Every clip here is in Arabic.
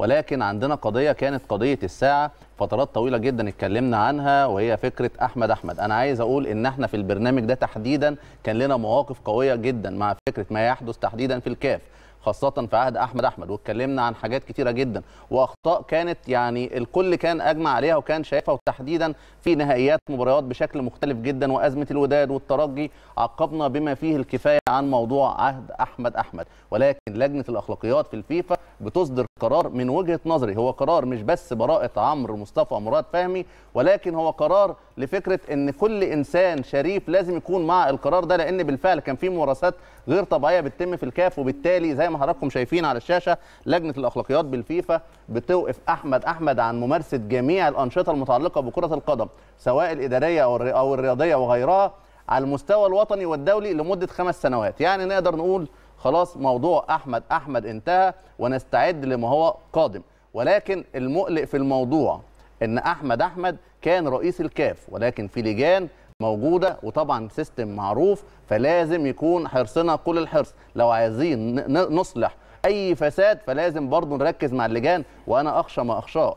ولكن عندنا قضيه كانت قضيه الساعه فترات طويله جدا اتكلمنا عنها وهي فكره احمد احمد انا عايز اقول ان احنا في البرنامج ده تحديدا كان لنا مواقف قويه جدا مع فكره ما يحدث تحديدا في الكاف خاصة في عهد أحمد أحمد واتكلمنا عن حاجات كتيرة جدا وأخطاء كانت يعني الكل كان أجمع عليها وكان شايفها وتحديدا في نهائيات مباريات بشكل مختلف جدا وأزمة الوداد والترجي عقبنا بما فيه الكفاية عن موضوع عهد أحمد أحمد ولكن لجنة الأخلاقيات في الفيفا بتصدر قرار من وجهه نظري هو قرار مش بس براءه عمرو مصطفى مراد فهمي ولكن هو قرار لفكره ان كل انسان شريف لازم يكون مع القرار ده لان بالفعل كان في ممارسات غير طبيعيه بتتم في الكاف وبالتالي زي ما حضراتكم شايفين على الشاشه لجنه الاخلاقيات بالفيفا بتوقف احمد احمد عن ممارسه جميع الانشطه المتعلقه بكره القدم سواء الاداريه او الرياضيه وغيرها على المستوى الوطني والدولي لمده خمس سنوات يعني نقدر نقول خلاص موضوع احمد احمد انتهى ونستعد لما هو قادم ولكن المقلق في الموضوع ان احمد احمد كان رئيس الكاف ولكن في لجان موجوده وطبعا سيستم معروف فلازم يكون حرصنا كل الحرص لو عايزين نصلح اي فساد فلازم برضه نركز مع اللجان وانا اخشى ما اخشاه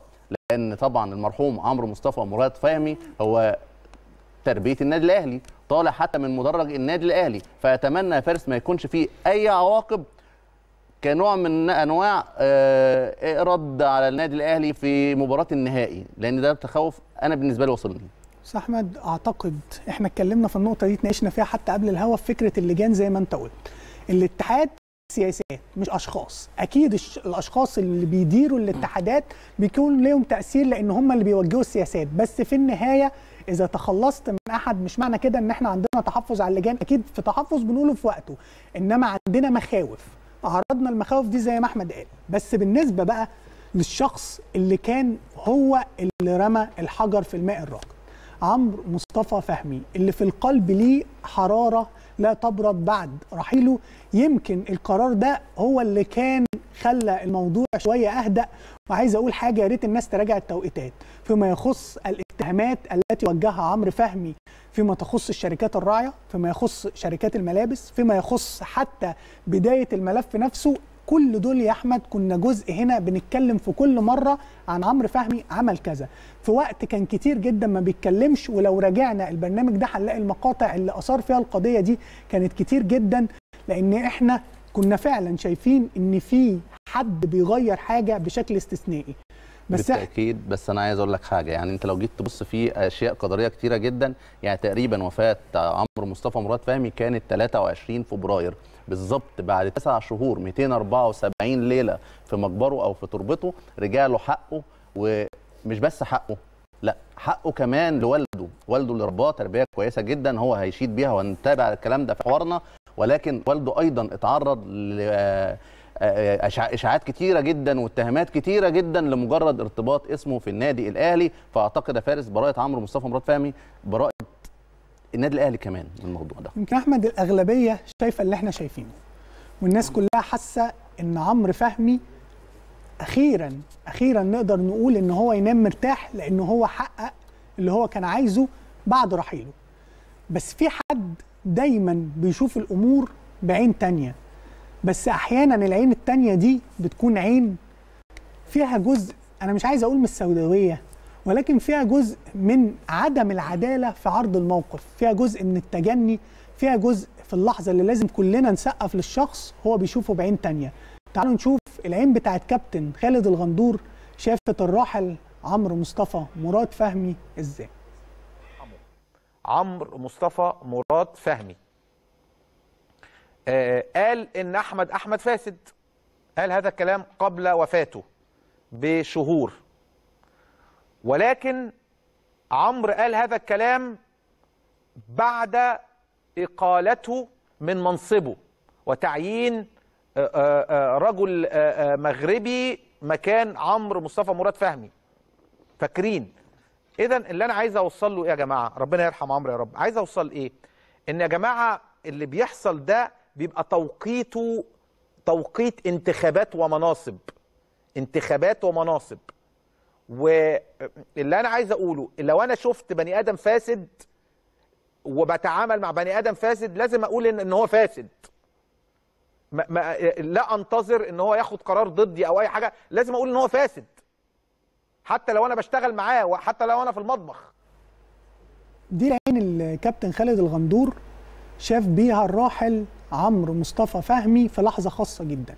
لان طبعا المرحوم عمرو مصطفى مراد فهمي هو تربيه النادي الاهلي طالع حتى من مدرج النادي الاهلي فاتمنى يا فارس ما يكونش فيه اي عواقب كنوع من انواع آه، رد على النادي الاهلي في مباراه النهائي لان ده تخوف انا بالنسبه لي وصلني استاذ احمد اعتقد احنا اتكلمنا في النقطه دي اتناقشنا فيها حتى قبل الهوا في فكره اللجان زي ما انت قلت الاتحاد سياسات مش اشخاص اكيد الاشخاص اللي بيديروا الاتحادات بيكون لهم تاثير لان هم اللي بيوجهوا السياسات بس في النهايه اذا تخلصت احد مش معنى كده ان احنا عندنا تحفظ على اللجان اكيد في تحفظ بنقوله في وقته انما عندنا مخاوف عرضنا المخاوف دي زي ما احمد قال بس بالنسبه بقى للشخص اللي كان هو اللي رمى الحجر في الماء الراكد عمرو مصطفى فهمي اللي في القلب ليه حراره لا تبرد بعد رحيله يمكن القرار ده هو اللي كان خلى الموضوع شويه اهدأ وعايز اقول حاجه يا ريت الناس تراجع التوقيتات فيما يخص الاتهامات التي وجهها عمرو فهمي فيما تخص الشركات الراعيه، فيما يخص شركات الملابس، فيما يخص حتى بدايه الملف نفسه كل دول يا احمد كنا جزء هنا بنتكلم في كل مره عن عمرو فهمي عمل كذا في وقت كان كتير جدا ما بيتكلمش ولو راجعنا البرنامج ده هنلاقي المقاطع اللي اثار فيها القضيه دي كانت كتير جدا لان احنا كنا فعلا شايفين ان في حد بيغير حاجه بشكل استثنائي بس بالتاكيد بس انا عايز اقول لك حاجه يعني انت لو جيت تبص في اشياء قدريه كتيره جدا يعني تقريبا وفاه عمرو مصطفى مراد فهمي كانت 23 فبراير بالظبط بعد تسع شهور 274 ليله في مقبره او في تربته رجع له حقه ومش بس حقه لا حقه كمان لوالده والده اللي رباه تربيه كويسه جدا هو هيشيد بيها وهنتابع الكلام ده في حوارنا ولكن والده ايضا اتعرض ل آه، آه، اشاعات كتيره جدا واتهامات كتيره جدا لمجرد ارتباط اسمه في النادي الاهلي فاعتقد يا فارس براءه عمرو مصطفى مراد فهمي براءه النادي الاهلي كمان الموضوع ده يمكن احمد الاغلبيه شايفه اللي احنا شايفينه والناس كلها حاسه ان عمرو فهمي اخيرا اخيرا نقدر نقول ان هو ينام مرتاح لان هو حقق اللي هو كان عايزه بعد رحيله بس في حد دايما بيشوف الامور بعين تانية بس احيانا العين التانية دي بتكون عين فيها جزء انا مش عايز اقول من السوداويه ولكن فيها جزء من عدم العداله في عرض الموقف فيها جزء من التجني فيها جزء في اللحظه اللي لازم كلنا نسقف للشخص هو بيشوفه بعين تانية تعالوا نشوف العين بتاعت كابتن خالد الغندور شافت الراحل عمرو مصطفى مراد فهمي ازاي عمرو مصطفى مراد فهمي آه، قال ان احمد احمد فاسد قال هذا الكلام قبل وفاته بشهور ولكن عمرو قال هذا الكلام بعد اقالته من منصبه وتعيين آه، آه، رجل مغربي مكان عمرو مصطفى مراد فهمي فاكرين اذا اللي انا عايز اوصل له ايه يا جماعه ربنا يرحم عمرو يا رب عايز اوصل ايه ان يا جماعه اللي بيحصل ده بيبقى توقيته توقيت انتخابات ومناصب انتخابات ومناصب واللي انا عايز اقوله لو انا شفت بني ادم فاسد وبتعامل مع بني ادم فاسد لازم اقول ان, إن هو فاسد ما ما لا انتظر ان هو ياخد قرار ضدي او اي حاجه لازم اقول ان هو فاسد حتى لو انا بشتغل معاه وحتى لو انا في المطبخ دي العين الكابتن خالد الغندور شاف بيها الراحل عمرو مصطفى فهمي في لحظه خاصه جدا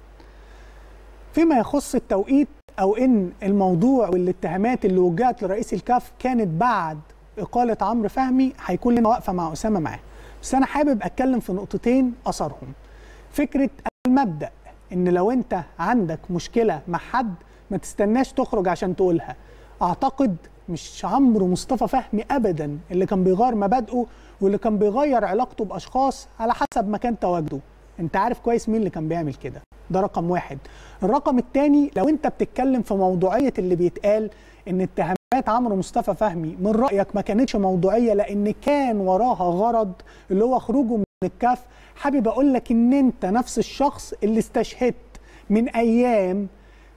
فيما يخص التوقيت او ان الموضوع والاتهامات اللي وجهت لرئيس الكاف كانت بعد اقاله عمرو فهمي هيكون لنا واقفه مع اسامه معاه بس انا حابب اتكلم في نقطتين اثرهم فكره المبدا ان لو انت عندك مشكله مع حد ما تستناش تخرج عشان تقولها اعتقد مش عمرو مصطفى فهمي ابدا اللي كان بيغير مبادئه واللي كان بيغير علاقته باشخاص على حسب مكان تواجده انت عارف كويس مين اللي كان بيعمل كده ده رقم واحد الرقم الثاني لو انت بتتكلم في موضوعيه اللي بيتقال ان اتهامات عمرو مصطفى فهمي من رايك ما كانتش موضوعيه لان كان وراها غرض اللي هو خروجه من الكف حابب اقول لك ان انت نفس الشخص اللي استشهدت من ايام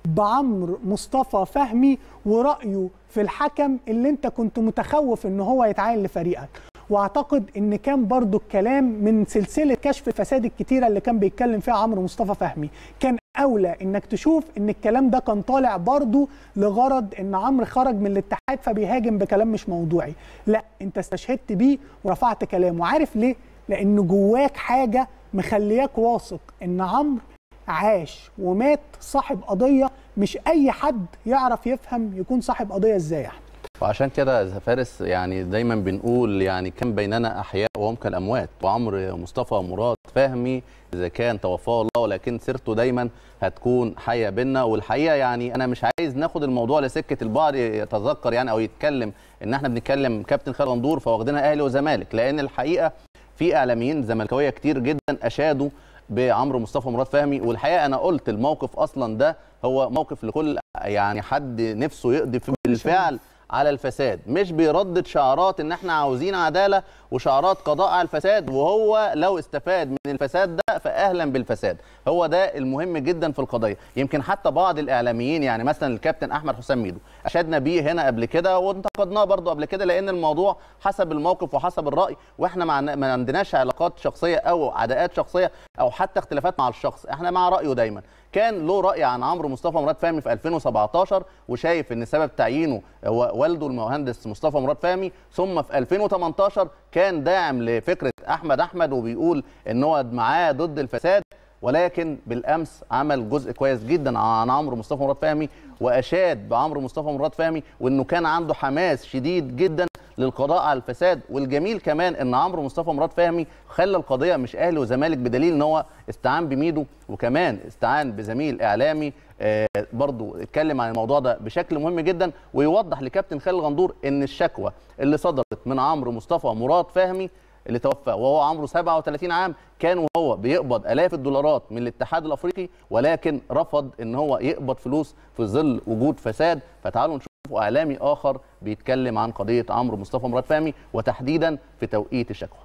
بعمر مصطفى فهمي ورأيه في الحكم اللي انت كنت متخوف ان هو يتعين لفريقك واعتقد ان كان برضو الكلام من سلسله كشف الفساد الكتيره اللي كان بيتكلم فيها عمرو مصطفى فهمي كان اولى انك تشوف ان الكلام ده كان طالع برضو لغرض ان عمرو خرج من الاتحاد فبيهاجم بكلام مش موضوعي لا انت استشهدت بيه ورفعت كلامه عارف ليه لان جواك حاجه مخلياك واثق ان عمرو عاش ومات صاحب قضيه مش اي حد يعرف يفهم يكون صاحب قضيه ازاي يعني. وعشان كده فارس يعني دايما بنقول يعني كان بيننا احياء وهم كالاموات وعمرو مصطفى مراد فهمي اذا كان توفاه الله ولكن سيرته دايما هتكون حيه بينا والحقيقه يعني انا مش عايز ناخد الموضوع لسكه البعض يتذكر يعني او يتكلم ان احنا بنتكلم كابتن خالد غندور فواخدنا اهلي وزمالك لان الحقيقه في اعلاميين زملكاويه كتير جدا اشادوا بعمرو مصطفى مراد فهمي والحقيقه انا قلت الموقف اصلا ده هو موقف لكل يعني حد نفسه يقضي بالفعل على الفساد مش بيردد شعارات ان احنا عاوزين عداله وشعارات قضاء على الفساد وهو لو استفاد من الفساد ده فاهلا بالفساد هو ده المهم جدا في القضيه يمكن حتى بعض الاعلاميين يعني مثلا الكابتن احمد حسام ميدو اشدنا بيه هنا قبل كده وانتقدناه برضه قبل كده لان الموضوع حسب الموقف وحسب الراي واحنا ما عندناش علاقات شخصيه او عداءات شخصيه او حتى اختلافات مع الشخص احنا مع رايه دايما كان له راي عن عمرو مصطفى مراد فهمي في 2017 وشايف ان سبب تعيينه هو والده المهندس مصطفى مراد فهمي ثم في 2018 كان داعم لفكره احمد احمد وبيقول ان هو معاه ضد الفساد ولكن بالامس عمل جزء كويس جدا عن عمرو مصطفى مراد فهمي واشاد بعمرو مصطفى مراد فهمي وانه كان عنده حماس شديد جدا للقضاء على الفساد والجميل كمان ان عمرو مصطفى مراد فهمي خلى القضيه مش اهلي وزمالك بدليل ان هو استعان بميدو وكمان استعان بزميل اعلامي آه، برضو اتكلم عن الموضوع ده بشكل مهم جدا ويوضح لكابتن خالد غندور ان الشكوى اللي صدرت من عمرو مصطفى مراد فهمي اللي توفى وهو عمره 37 عام كان وهو بيقبض الاف الدولارات من الاتحاد الافريقي ولكن رفض ان هو يقبض فلوس في ظل وجود فساد فتعالوا نشوف وإعلامي آخر بيتكلم عن قضية عمرو مصطفى مراد فهمي وتحديدا في توقيت الشكوى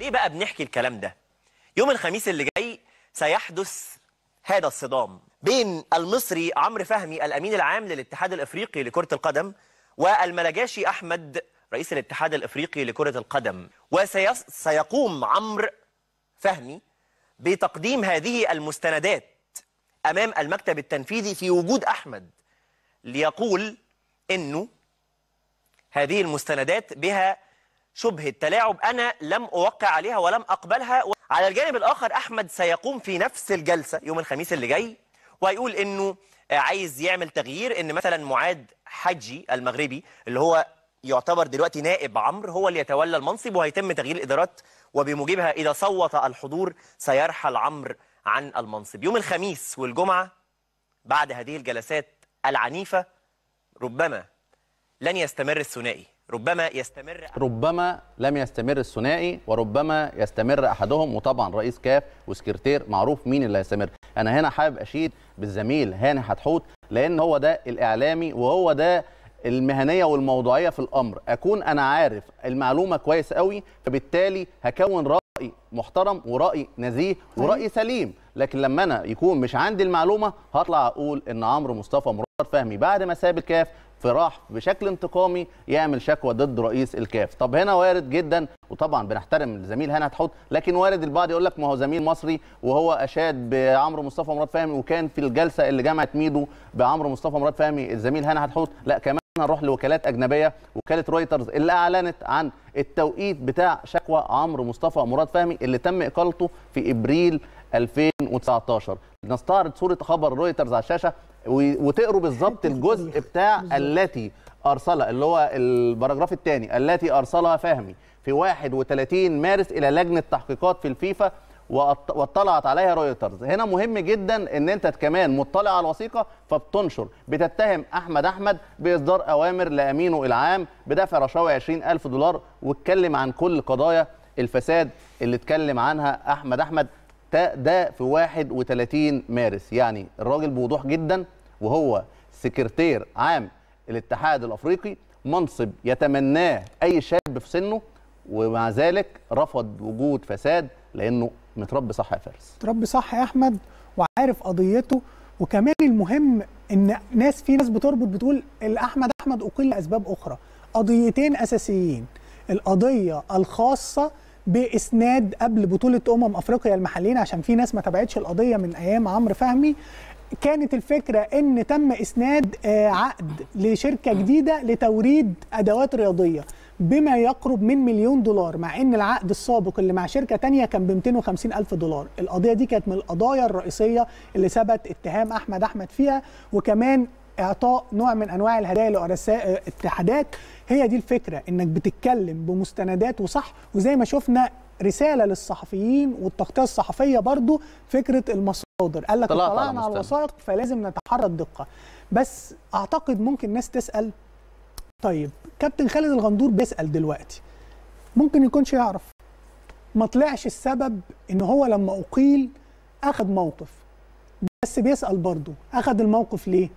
ليه بقى بنحكي الكلام ده؟ يوم الخميس اللي جاي سيحدث هذا الصدام بين المصري عمرو فهمي الأمين العام للاتحاد الإفريقي لكرة القدم والملجاشي أحمد رئيس الاتحاد الإفريقي لكرة القدم وسيقوم عمرو فهمي بتقديم هذه المستندات أمام المكتب التنفيذي في وجود أحمد ليقول أنه هذه المستندات بها شبهة تلاعب أنا لم أوقع عليها ولم أقبلها على الجانب الآخر أحمد سيقوم في نفس الجلسة يوم الخميس اللي جاي وهيقول أنه عايز يعمل تغيير أن مثلا معاد حجي المغربي اللي هو يعتبر دلوقتي نائب عمرو هو اللي يتولى المنصب وهيتم تغيير الإدارات وبموجبها إذا صوت الحضور سيرحل عمرو عن المنصب يوم الخميس والجمعة بعد هذه الجلسات العنيفة ربما لن يستمر الثنائي ربما يستمر ربما لم يستمر الثنائي وربما يستمر احدهم وطبعا رئيس كاف وسكرتير معروف مين اللي هيستمر انا هنا حابب اشيد بالزميل هاني حتحوت لان هو ده الاعلامي وهو ده المهنيه والموضوعيه في الامر اكون انا عارف المعلومه كويس قوي فبالتالي هكون رأي راي محترم وراي نزيه وراي سليم لكن لما انا يكون مش عندي المعلومه هطلع اقول ان عمرو مصطفى مراد فهمي بعد ما ساب الكاف فراح بشكل انتقامي يعمل شكوى ضد رئيس الكاف طب هنا وارد جدا وطبعا بنحترم الزميل هنا تحط لكن وارد البعض يقول لك ما هو زميل مصري وهو اشاد بعمرو مصطفى مراد فهمي وكان في الجلسه اللي جمعت ميدو بعمرو مصطفى مراد فهمي الزميل هنا هتحط لا كمان نروح لوكالات اجنبيه وكاله رويترز اللي اعلنت عن التوقيت بتاع شكوى عمرو مصطفى مراد فهمي اللي تم اقالته في ابريل 2019 نستعرض صوره خبر رويترز على الشاشه وتقروا بالظبط الجزء بتاع التي ارسل اللي هو الباراجراف الثاني التي ارسلها فهمي في 31 مارس الى لجنه تحقيقات في الفيفا واطلعت عليها رويترز هنا مهم جدا ان انت كمان مطلع على الوثيقه فبتنشر بتتهم احمد احمد باصدار اوامر لامينه العام بدفع رشاوى 20000 دولار واتكلم عن كل قضايا الفساد اللي اتكلم عنها احمد احمد ده في 31 مارس يعني الراجل بوضوح جدا وهو سكرتير عام الاتحاد الافريقي منصب يتمناه اي شاب في سنه ومع ذلك رفض وجود فساد لانه متربي صح يا فارس متربي صح يا احمد وعارف قضيته وكمان المهم ان ناس في ناس بتربط بتقول الاحمد احمد اقل لاسباب اخرى قضيتين اساسيين القضيه الخاصه باسناد قبل بطوله امم افريقيا المحليين عشان في ناس ما تابعتش القضيه من ايام عمرو فهمي كانت الفكره ان تم اسناد آه، عقد لشركه جديده لتوريد ادوات رياضيه بما يقرب من مليون دولار مع ان العقد السابق اللي مع شركه تانية كان ب 250 الف دولار القضيه دي كانت من القضايا الرئيسيه اللي ثبت اتهام احمد احمد فيها وكمان اعطاء نوع من انواع الهدايا لرؤساء اتحادات هي دي الفكره انك بتتكلم بمستندات وصح وزي ما شفنا رساله للصحفيين والتغطيه الصحفيه برضو فكره المصادر قال لك طلعنا على الوثائق فلازم نتحرى الدقه بس اعتقد ممكن ناس تسال طيب كابتن خالد الغندور بيسال دلوقتي ممكن يكونش يعرف ما طلعش السبب ان هو لما اقيل اخذ موقف بس بيسال برضه اخذ الموقف ليه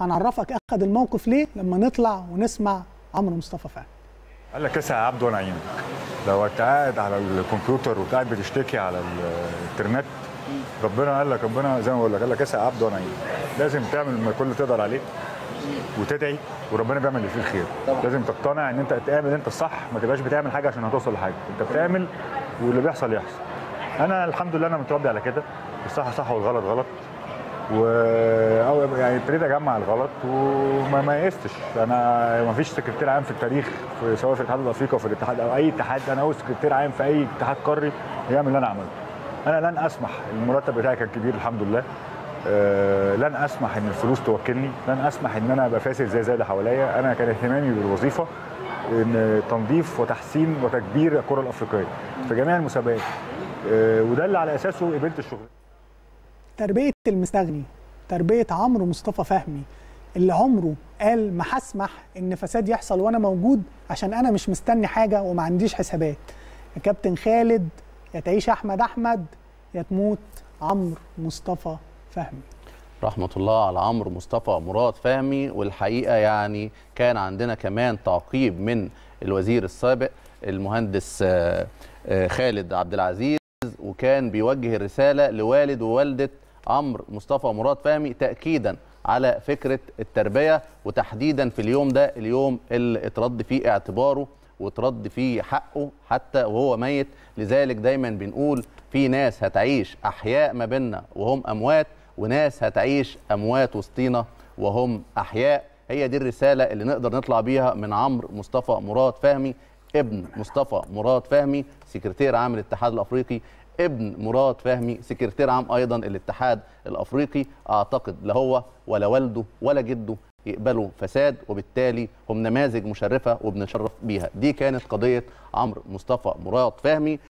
هنعرفك اخذ الموقف ليه لما نطلع ونسمع عمرو مصطفى فعلا قال لك اسعى يا عبد وانا عينك لو انت قاعد على الكمبيوتر وقاعد بتشتكي على الانترنت ربنا قال لك ربنا زي ما بقول لك قال لك اسعى يا عبد وانا عينك لازم تعمل ما كل تقدر عليه وتدعي وربنا بيعمل اللي فيه الخير طبعا. لازم تقتنع ان انت تعمل انت الصح ما تبقاش بتعمل حاجه عشان هتوصل لحاجه انت بتعمل واللي بيحصل يحصل انا الحمد لله انا متربي على كده الصح صح والغلط غلط و أو يعني ابتديت اجمع الغلط وما ما يئستش انا ما فيش سكرتير عام في التاريخ في سواء في الاتحاد الافريقي او في الاتحاد او اي اتحاد انا اول سكرتير عام في اي اتحاد قاري يعمل اللي انا عملته انا لن اسمح المرتب بتاعي كان كبير الحمد لله آه، لن اسمح ان الفلوس توكلني لن اسمح ان انا ابقى فاسد زي زي اللي حواليا انا كان اهتمامي بالوظيفه ان تنظيف وتحسين وتكبير الكره الافريقيه في جميع المسابقات آه، وده اللي على اساسه قبلت الشغل تربيه المستغني تربيه عمرو مصطفى فهمي اللي عمره قال ما هسمح ان فساد يحصل وانا موجود عشان انا مش مستني حاجه وما عنديش حسابات كابتن خالد يا تعيش احمد احمد يا تموت عمرو مصطفى فهمي رحمة الله على عمرو مصطفى مراد فهمي والحقيقة يعني كان عندنا كمان تعقيب من الوزير السابق المهندس آه، آه، خالد عبد العزيز وكان بيوجه الرسالة لوالد ووالدة عمرو مصطفى مراد فهمي تأكيدا على فكرة التربية وتحديدا في اليوم ده اليوم اللي اترد فيه اعتباره واترد فيه حقه حتى وهو ميت لذلك دايما بنقول في ناس هتعيش احياء ما بيننا وهم اموات وناس هتعيش اموات وسطينا وهم احياء هي دي الرساله اللي نقدر نطلع بيها من عمرو مصطفى مراد فهمي ابن مصطفى مراد فهمي سكرتير عام الاتحاد الافريقي ابن مراد فهمي سكرتير عام ايضا الاتحاد الافريقي اعتقد لا هو ولا والده ولا جده يقبلوا فساد وبالتالي هم نماذج مشرفه وبنشرف بيها دي كانت قضيه عمرو مصطفى مراد فهمي